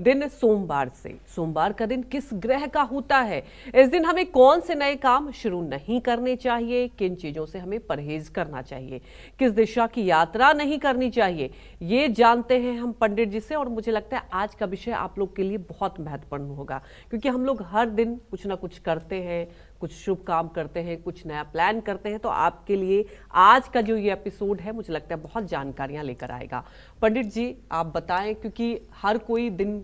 दिन सोमवार से सोमवार का दिन किस ग्रह का होता है इस दिन हमें कौन से नए काम शुरू नहीं करने चाहिए किन चीज़ों से हमें परहेज करना चाहिए किस दिशा की यात्रा नहीं करनी चाहिए ये जानते हैं हम पंडित जी से और मुझे लगता है आज का विषय आप लोग के लिए बहुत महत्वपूर्ण होगा क्योंकि हम लोग हर दिन कुछ ना कुछ करते हैं कुछ शुभ काम करते हैं कुछ नया प्लान करते हैं तो आपके लिए आज का जो ये एपिसोड है मुझे लगता है बहुत जानकारियां लेकर आएगा पंडित जी आप बताएं क्योंकि हर कोई दिन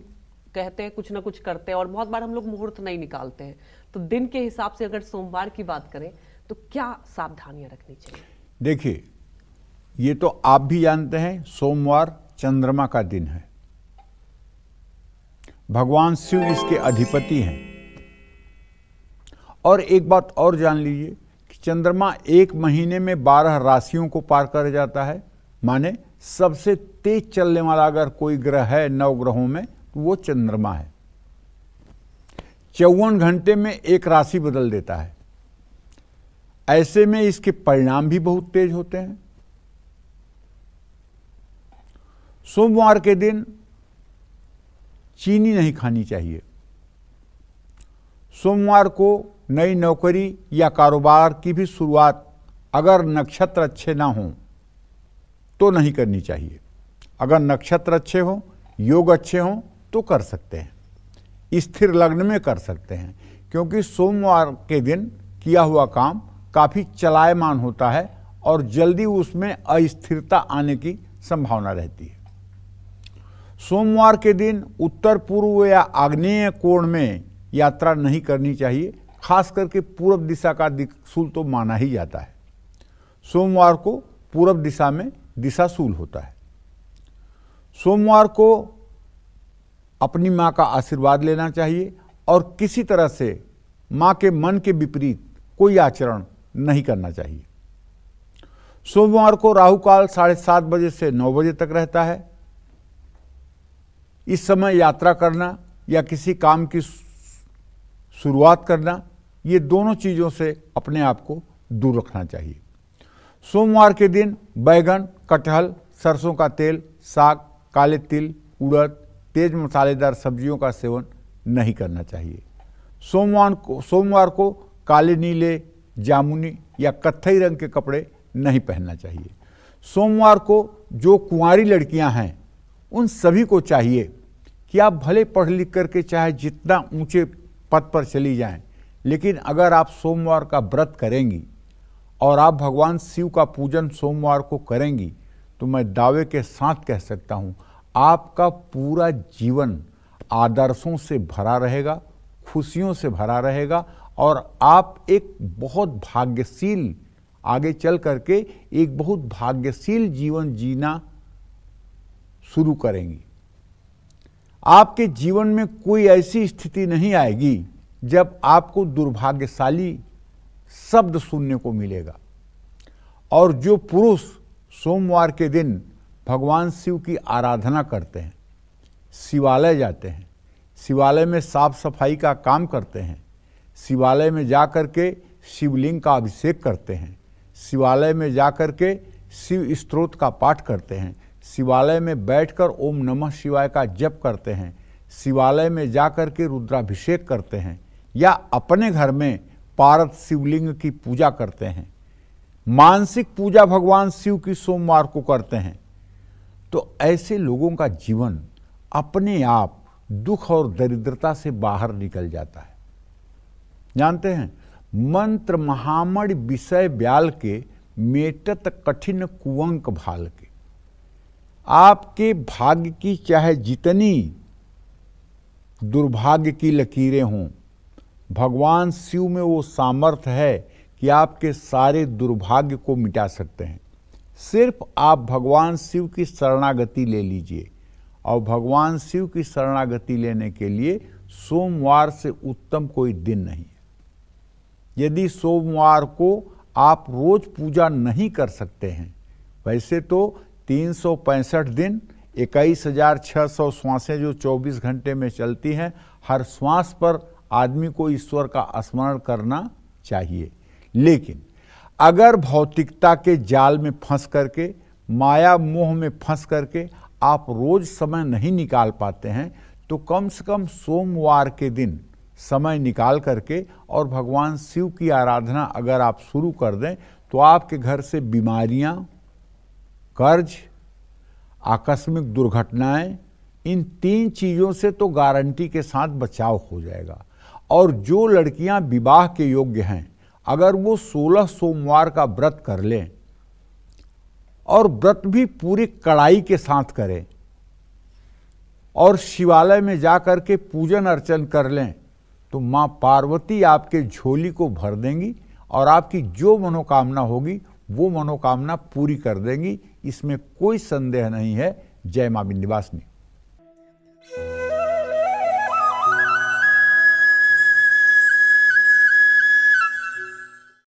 कहते हैं कुछ ना कुछ करते हैं और बहुत बार हम लोग मुहूर्त नहीं निकालते हैं तो दिन के हिसाब से अगर सोमवार की बात करें तो क्या सावधानियां रखनी चाहिए देखिए ये तो आप भी जानते हैं सोमवार चंद्रमा का दिन है भगवान शिव इसके अधिपति हैं और एक बात और जान लीजिए कि चंद्रमा एक महीने में बारह राशियों को पार कर जाता है माने सबसे तेज चलने वाला अगर कोई ग्रह है नौ ग्रहों में तो वो चंद्रमा है चौवन घंटे में एक राशि बदल देता है ऐसे में इसके परिणाम भी बहुत तेज होते हैं सोमवार के दिन चीनी नहीं खानी चाहिए सोमवार को नई नौकरी या कारोबार की भी शुरुआत अगर नक्षत्र अच्छे ना हों तो नहीं करनी चाहिए अगर नक्षत्र अच्छे हों योग अच्छे हों तो कर सकते हैं स्थिर लग्न में कर सकते हैं क्योंकि सोमवार के दिन किया हुआ काम काफ़ी चलायमान होता है और जल्दी उसमें अस्थिरता आने की संभावना रहती है सोमवार के दिन उत्तर पूर्व या आग्नेय कोण में यात्रा नहीं करनी चाहिए खास करके पूर्व दिशा का दिक्सूल तो माना ही जाता है सोमवार को पूर्व दिशा में दिशाशूल होता है सोमवार को अपनी माँ का आशीर्वाद लेना चाहिए और किसी तरह से माँ के मन के विपरीत कोई आचरण नहीं करना चाहिए सोमवार को राहु काल साढ़े सात बजे से नौ बजे तक रहता है इस समय यात्रा करना या किसी काम की शुरुआत करना ये दोनों चीज़ों से अपने आप को दूर रखना चाहिए सोमवार के दिन बैगन कटहल सरसों का तेल साग काले तिल उड़द तेज मसालेदार सब्जियों का सेवन नहीं करना चाहिए सोमवार को सोमवार को काले नीले जामुनी या कत्थई रंग के कपड़े नहीं पहनना चाहिए सोमवार को जो कुंवारी लड़कियां हैं उन सभी को चाहिए कि आप भले पढ़ लिख करके चाहे जितना ऊंचे पथ पर चली जाएं लेकिन अगर आप सोमवार का व्रत करेंगी और आप भगवान शिव का पूजन सोमवार को करेंगी तो मैं दावे के साथ कह सकता हूँ आपका पूरा जीवन आदर्शों से भरा रहेगा खुशियों से भरा रहेगा और आप एक बहुत भाग्यशील आगे चल करके एक बहुत भाग्यशील जीवन जीना शुरू करेंगी आपके जीवन में कोई ऐसी स्थिति नहीं आएगी जब आपको दुर्भाग्यशाली शब्द सुनने को मिलेगा और जो पुरुष सोमवार के दिन भगवान शिव की आराधना करते हैं शिवालय जाते हैं शिवालय में साफ सफाई का काम करते हैं शिवालय में जा कर के शिवलिंग का अभिषेक करते हैं शिवालय में जा कर के शिव स्त्रोत का पाठ करते हैं शिवालय में बैठकर ओम नमः शिवाय का जप करते हैं शिवालय में जाकर के रुद्राभिषेक करते हैं या अपने घर में पारत शिवलिंग की पूजा करते हैं मानसिक पूजा भगवान शिव की सोमवार को करते हैं तो ऐसे लोगों का जीवन अपने आप दुख और दरिद्रता से बाहर निकल जाता है जानते हैं मंत्र महामण विषय ब्याल के मेटत कठिन कुवंक भाल के आपके भाग्य की चाहे जितनी दुर्भाग्य की लकीरें हों भगवान शिव में वो सामर्थ्य है कि आपके सारे दुर्भाग्य को मिटा सकते हैं सिर्फ आप भगवान शिव की शरणागति ले लीजिए और भगवान शिव की शरणागति लेने के लिए सोमवार से उत्तम कोई दिन नहीं है यदि सोमवार को आप रोज पूजा नहीं कर सकते हैं वैसे तो तीन दिन इक्कीस हजार छः सौ श्वासें जो 24 घंटे में चलती हैं हर श्वास पर आदमी को ईश्वर का स्मरण करना चाहिए लेकिन अगर भौतिकता के जाल में फंस करके माया मोह में फंस करके आप रोज समय नहीं निकाल पाते हैं तो कम से कम सोमवार के दिन समय निकाल करके और भगवान शिव की आराधना अगर आप शुरू कर दें तो आपके घर से बीमारियां कर्ज आकस्मिक दुर्घटनाएं इन तीन चीज़ों से तो गारंटी के साथ बचाव हो जाएगा और जो लड़कियां विवाह के योग्य हैं अगर वो सोलह सोमवार का व्रत कर लें और व्रत भी पूरी कड़ाई के साथ करें और शिवालय में जा कर के पूजन अर्चन कर लें तो माँ पार्वती आपके झोली को भर देंगी और आपकी जो मनोकामना होगी वो मनोकामना पूरी कर देंगी इसमें कोई संदेह नहीं है जय माँ विन्ध्यवासिनी